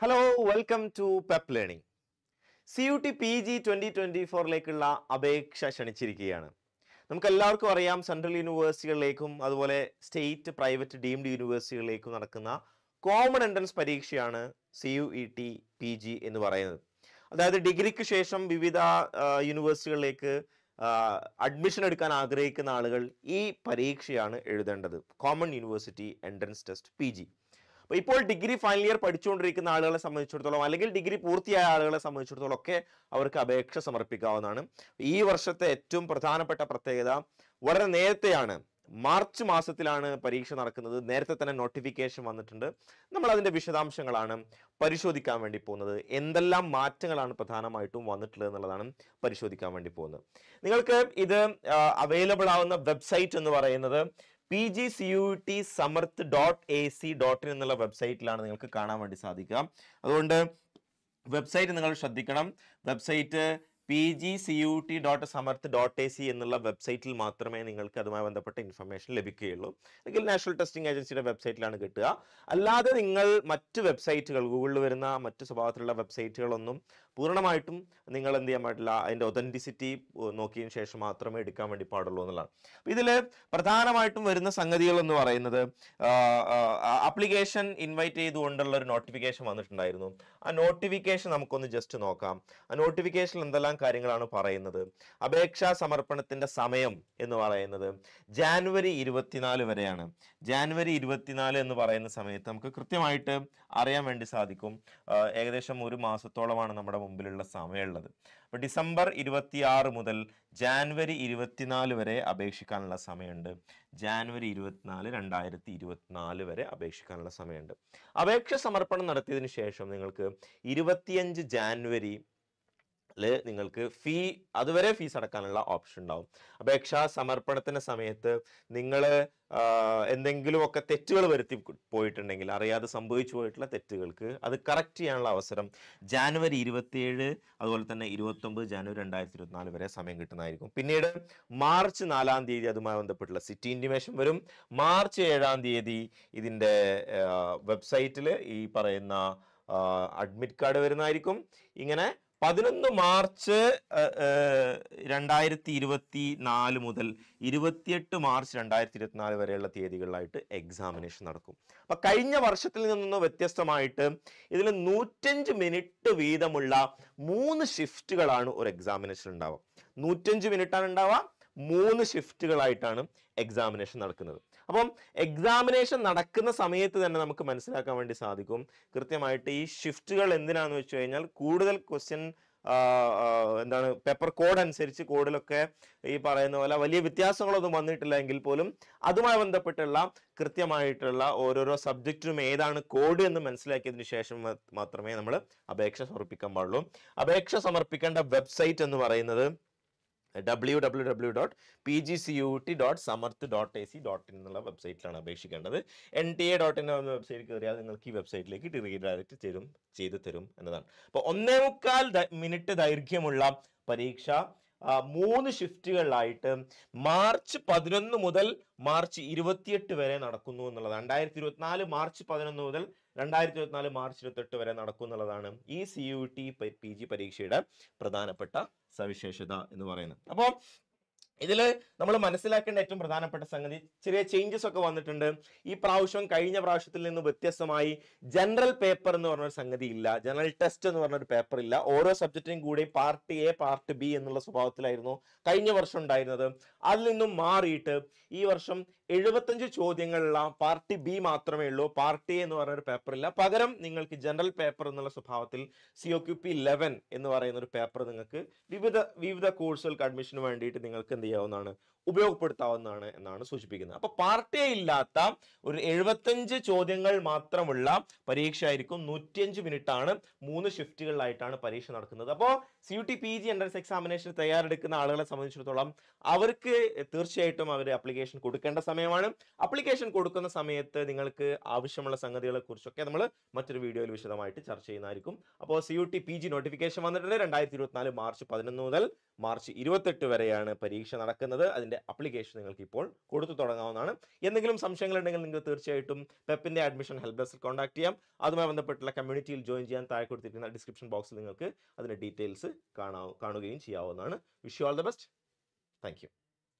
hello welcome to Pep learning C U T P G twenty twenty ഫോറിലേക്കുള്ള അപേക്ഷ ക്ഷണിച്ചിരിക്കുകയാണ് നമുക്കെല്ലാവർക്കും അറിയാം സെൻട്രൽ യൂണിവേഴ്സിറ്റികളിലേക്കും അതുപോലെ സ്റ്റേറ്റ് പ്രൈവറ്റ് ഡീംഡ് യൂണിവേഴ്സിറ്റികളിലേക്കും നടക്കുന്ന കോമൺ എൻട്രൻസ് പരീക്ഷയാണ് C U E T P G എന്ന് പറയുന്നത് അതായത് ഡിഗ്രിക്ക് ശേഷം വിവിധ യൂണിവേഴ്സിറ്റികളിലേക്ക് അഡ്മിഷൻ എടുക്കാൻ ആഗ്രഹിക്കുന്ന ആളുകൾ ഈ പരീക്ഷയാണ് എഴുതേണ്ടത് common university entrance test P G അപ്പോൾ ഇപ്പോൾ ഡിഗ്രി ഫൈനൽ ഇയർ പഠിച്ചുകൊണ്ടിരിക്കുന്ന ആളുകളെ സംബന്ധിച്ചിടത്തോളം അല്ലെങ്കിൽ ഡിഗ്രി പൂർത്തിയായ ആളുകളെ സംബന്ധിച്ചിടത്തോളം ഒക്കെ അവർക്ക് അപേക്ഷ സമർപ്പിക്കാവുന്നതാണ് ഈ വർഷത്തെ ഏറ്റവും പ്രധാനപ്പെട്ട പ്രത്യേകത വളരെ നേരത്തെയാണ് മാർച്ച് മാസത്തിലാണ് പരീക്ഷ നടക്കുന്നത് നേരത്തെ തന്നെ നോട്ടിഫിക്കേഷൻ വന്നിട്ടുണ്ട് നമ്മൾ അതിൻ്റെ വിശദാംശങ്ങളാണ് പരിശോധിക്കാൻ വേണ്ടി പോകുന്നത് എന്തെല്ലാം മാറ്റങ്ങളാണ് പ്രധാനമായിട്ടും വന്നിട്ടുള്ളത് എന്നുള്ളതാണ് പരിശോധിക്കാൻ വേണ്ടി പോകുന്നത് നിങ്ങൾക്ക് ഇത് അവൈലബിൾ ആവുന്ന വെബ്സൈറ്റ് എന്ന് പറയുന്നത് P G C U T Samarth dot A C dot in എന്നുള്ള വെബ്സൈറ്റിലാണ് നിങ്ങൾക്ക് കാണാൻ വേണ്ടി സാധിക്കുക അതുകൊണ്ട് വെബ്സൈറ്റ് നിങ്ങൾ ശ്രദ്ധിക്കണം website P G C U T dot Samarth dot A C എന്നുള്ള വെബ്സൈറ്റിൽ മാത്രമേ നിങ്ങൾക്ക് അതുമായി ബന്ധപ്പെട്ട ഇൻഫർമേഷൻ ലഭിക്കുകയുള്ളൂ അല്ലെങ്കിൽ നാഷണൽ ടെസ്റ്റിംഗ് ഏജൻസിയുടെ വെബ്സൈറ്റിലാണ് കിട്ടുക അല്ലാതെ നിങ്ങൾ മറ്റ് വെബ്സൈറ്റുകൾ ഗൂഗിളിൽ വരുന്ന മറ്റ് സ്വഭാവത്തിലുള്ള വെബ്സൈറ്റുകളൊന്നും പൂർണ്ണമായിട്ടും നിങ്ങൾ എന്ത് ചെയ്യാൻ പാടില്ല അതിൻ്റെ ഒതൻറ്റിസിറ്റി നോക്കിയതിന് ശേഷം മാത്രമേ എടുക്കാൻ വേണ്ടി പാടുള്ളൂ എന്നുള്ളതാണ് അപ്പോൾ ഇതിൽ പ്രധാനമായിട്ടും വരുന്ന സംഗതികൾ എന്ന് പറയുന്നത് അപ്ലിക്കേഷൻ ഇൻവൈറ്റ് ചെയ്തുകൊണ്ടുള്ള ഒരു നോട്ടിഫിക്കേഷൻ വന്നിട്ടുണ്ടായിരുന്നു ആ നോട്ടിഫിക്കേഷൻ നമുക്കൊന്ന് ജസ്റ്റ് നോക്കാം ആ നോട്ടിഫിക്കേഷൻ എന്തെല്ലാം കാര്യങ്ങളാണ് പറയുന്നത് അപേക്ഷാ സമർപ്പണത്തിൻ്റെ സമയം എന്ന് പറയുന്നത് ജാനുവരി ഇരുപത്തിനാല് വരെയാണ് ജാനുവരി ഇരുപത്തിനാല് എന്ന് പറയുന്ന സമയത്ത് നമുക്ക് കൃത്യമായിട്ട് അറിയാൻ വേണ്ടി സാധിക്കും ഏകദേശം ഒരു മാസത്തോളമാണ് നമ്മുടെ മുമ്പിലുള്ള സമയമുള്ളത് അപ്പോൾ ഡിസംബർ ഇരുപത്തിയാറ് മുതൽ ജാനുവരി ഇരുപത്തിനാല് വരെ അപേക്ഷിക്കാനുള്ള സമയമുണ്ട് ജാനുവരി ഇരുപത്തിനാല് രണ്ടായിരത്തി ഇരുപത്തിനാല് വരെ അപേക്ഷിക്കാനുള്ള സമയമുണ്ട് അപേക്ഷ സമർപ്പണം നടത്തിയതിന് ശേഷം നിങ്ങൾക്ക് ഇരുപത്തിയഞ്ച് ജാനുവരി നിങ്ങൾക്ക് ഫീ അതുവരെ ഫീസ് അടക്കാനുള്ള ഓപ്ഷൻ ഉണ്ടാവും അപേക്ഷ സമർപ്പണത്തിന് സമയത്ത് നിങ്ങൾ എന്തെങ്കിലുമൊക്കെ തെറ്റുകൾ വരുത്തി പോയിട്ടുണ്ടെങ്കിൽ അറിയാതെ സംഭവിച്ചു പോയിട്ടുള്ള തെറ്റുകൾക്ക് അത് കറക്റ്റ് ചെയ്യാനുള്ള അവസരം ജാനുവരി ഇരുപത്തിയേഴ് അതുപോലെ തന്നെ ഇരുപത്തൊമ്പത് ജാനുവരി രണ്ടായിരത്തി ഇരുപത്തിനാല് വരെ സമയം കിട്ടുന്നതായിരിക്കും പിന്നീട് മാർച്ച് നാലാം തീയതി അതുമായി ബന്ധപ്പെട്ടുള്ള സിറ്റി ഇൻഡിമേഷൻ വരും മാർച്ച് ഏഴാം തീയതി ഇതിൻ്റെ വെബ്സൈറ്റിൽ ഈ പറയുന്ന അഡ്മിറ്റ് കാർഡ് വരുന്നതായിരിക്കും ഇങ്ങനെ പതിനൊന്ന് മാർച്ച് രണ്ടായിരത്തി ഇരുപത്തി നാല് മുതൽ ഇരുപത്തിയെട്ട് മാർച്ച് രണ്ടായിരത്തി ഇരുപത്തിനാല് വരെയുള്ള തീയതികളിലായിട്ട് എക്സാമിനേഷൻ നടക്കും അപ്പം കഴിഞ്ഞ വർഷത്തിൽ നിന്നൊന്ന് വ്യത്യസ്തമായിട്ട് ഇതിൽ നൂറ്റഞ്ച് മിനിറ്റ് വീതമുള്ള മൂന്ന് ഷിഫ്റ്റുകളാണ് ഒരു എക്സാമിനേഷൻ ഉണ്ടാവുക നൂറ്റഞ്ച് മിനിറ്റാണ് ഉണ്ടാവുക മൂന്ന് ഷിഫ്റ്റുകളായിട്ടാണ് എക്സാമിനേഷൻ നടക്കുന്നത് അപ്പം എക്സാമിനേഷൻ നടക്കുന്ന സമയത്ത് തന്നെ നമുക്ക് മനസ്സിലാക്കാൻ വേണ്ടി സാധിക്കും കൃത്യമായിട്ട് ഈ ഷിഫ്റ്റുകൾ എന്തിനാണെന്ന് വെച്ച് കഴിഞ്ഞാൽ കൂടുതൽ ക്വസ്റ്റ്യൻ എന്താണ് പേപ്പർ കോഡ് അനുസരിച്ച് കോഡിലൊക്കെ ഈ പറയുന്ന പോലെ വലിയ വ്യത്യാസങ്ങളൊന്നും വന്നിട്ടില്ല എങ്കിൽ പോലും അതുമായി ബന്ധപ്പെട്ടുള്ള കൃത്യമായിട്ടുള്ള ഓരോരോ സബ്ജക്റ്റിനും ഏതാണ് കോഡ് എന്ന് മനസ്സിലാക്കിയതിന് ശേഷം മാത്രമേ നമ്മൾ അപേക്ഷ സമർപ്പിക്കാൻ പാടുള്ളൂ അപേക്ഷ സമർപ്പിക്കേണ്ട വെബ്സൈറ്റ് എന്ന് പറയുന്നത് W W W dot P G C U T dot Samarth dot A C dot in എന്നുള്ള വെബ്സൈറ്റിലാണ് അപേക്ഷിക്കേണ്ടത് N T A dot in എന്ന വെബ്സൈറ്റ് കയറിയാൽ നിങ്ങൾക്ക് ഈ വെബ്സൈറ്റിലേക്ക് റീഡയറക്റ്റ് ചെയ്തും ചെയ്തു തരും എന്നതാണ് അപ്പോൾ ഒന്നേ മുക്കാൽ മിനിറ്റ് ദൈർഘ്യമുള്ള പരീക്ഷ മൂന്ന് ഷിഫ്റ്റുകളിലായിട്ട് മാർച്ച് പതിനൊന്ന് മുതൽ മാർച്ച് ഇരുപത്തിയെട്ട് വരെ നടക്കുന്നു എന്നുള്ളത് രണ്ടായിരത്തി ഇരുപത്തിനാല് മാർച്ച് പതിനൊന്ന് മുതൽ രണ്ടായിരത്തി ഇരുപത്തിനാല് മാർച്ച് ഇരുപത്തെട്ട് വരെ നടക്കും എന്നുള്ളതാണ് ഈ C U T P G പരീക്ഷയുടെ പ്രധാനപ്പെട്ട സവിശേഷത എന്ന് പറയുന്നത് അപ്പോൾ ഇതിൽ നമ്മൾ മനസ്സിലാക്കേണ്ട ഏറ്റവും പ്രധാനപ്പെട്ട സംഗതി ചെറിയ ചേഞ്ചസ് ഒക്കെ വന്നിട്ടുണ്ട് ഈ പ്രാവശ്യം കഴിഞ്ഞ പ്രാവശ്യത്തിൽ നിന്ന് വ്യത്യസ്തമായി ജനറൽ പേപ്പർ എന്ന് പറഞ്ഞൊരു സംഗതി ഇല്ല ജനറൽ ടെസ്റ്റ് എന്ന് പറഞ്ഞൊരു പേപ്പർ ഇല്ല ഓരോ സബ്ജക്റ്റിനും കൂടി പാർട്ട് എ പാർട്ട് ബി എന്നുള്ള സ്വഭാവത്തിലായിരുന്നു കഴിഞ്ഞ വർഷം ഉണ്ടായിരുന്നത് അതിൽ നിന്നും മാറിയിട്ട് ഈ വർഷം എഴുപത്തഞ്ച് ചോദ്യങ്ങളുള്ള പാർട്ടി ബി മാത്രമേ ഉള്ളൂ പാർട്ടി എന്ന് പറയുന്ന ഒരു പേപ്പർ ഇല്ല പകരം നിങ്ങൾക്ക് ജനറൽ പേപ്പർ എന്നുള്ള സ്വഭാവത്തിൽ C O Q P eleven എന്ന് പറയുന്ന ഒരു പേപ്പർ നിങ്ങൾക്ക് വിവിധ വിവിധ കോഴ്സുകൾക്ക് അഡ്മിഷന് വേണ്ടിയിട്ട് നിങ്ങൾക്ക് എന്ത് ചെയ്യാവുന്നതാണ് ഉപയോഗപ്പെടുത്താവുന്നതാണ് എന്നാണ് സൂചിപ്പിക്കുന്നത് അപ്പൊ പാർട്ടിയെ ഇല്ലാത്ത ഒരു എഴുപത്തഞ്ച് ചോദ്യങ്ങൾ മാത്രമുള്ള പരീക്ഷ ആയിരിക്കും നൂറ്റിയഞ്ച് മിനിറ്റ് ആണ് മൂന്ന് ഷിഫ്റ്റുകളിലായിട്ടാണ് പരീക്ഷ നടക്കുന്നത് അപ്പോൾ C U T P G entrance examination തയ്യാറെടുക്കുന്ന ആളുകളെ സംബന്ധിച്ചിടത്തോളം അവർക്ക് തീർച്ചയായിട്ടും അവർ അപ്ലിക്കേഷൻ കൊടുക്കേണ്ട സമയം സമയമാണ് അപ്ലിക്കേഷൻ കൊടുക്കുന്ന സമയത്ത് നിങ്ങൾക്ക് ആവശ്യമുള്ള സംഗതികളെ കുറിച്ചൊക്കെ നമ്മൾ മറ്റൊരു വീഡിയോയിൽ വിശദമായിട്ട് ചർച്ച ചെയ്യുന്നതായിരിക്കും അപ്പോൾ C U T P G notification വന്നിട്ടുണ്ട് രണ്ടായിരത്തി ഇരുപത്തിനാല് മാർച്ച് പതിനൊന്ന് മുതൽ മാർച്ച് ഇരുപത്തെട്ട് വരെയാണ് പരീക്ഷ നടക്കുന്നത് അതിൻ്റെ അപ്ലിക്കേഷൻ നിങ്ങൾക്ക് ഇപ്പോൾ കൊടുത്തു തുടങ്ങാവുന്നതാണ് എന്തെങ്കിലും സംശയങ്ങളുണ്ടെങ്കിൽ നിങ്ങൾ തീർച്ചയായിട്ടും പെപ്പിൻ്റെ അഡ്മിഷൻ ഹെൽപ്പ് ഡെസ്കിൽ കോൺടാക്ട് ചെയ്യാം അതുമായി ബന്ധപ്പെട്ടുള്ള കമ്മ്യൂണിറ്റിയിൽ ജോയിൻ ചെയ്യാൻ താഴെ കൊടുത്തിരിക്കുന്ന ഡിസ്ക്രിപ്ഷൻ ബോക്സിൽ നിങ്ങൾക്ക് അതിൻ്റെ ഡീറ്റെയിൽസ് കാണാ കാണുകയും ചെയ്യാവുന്നതാണ് wish you all the best thank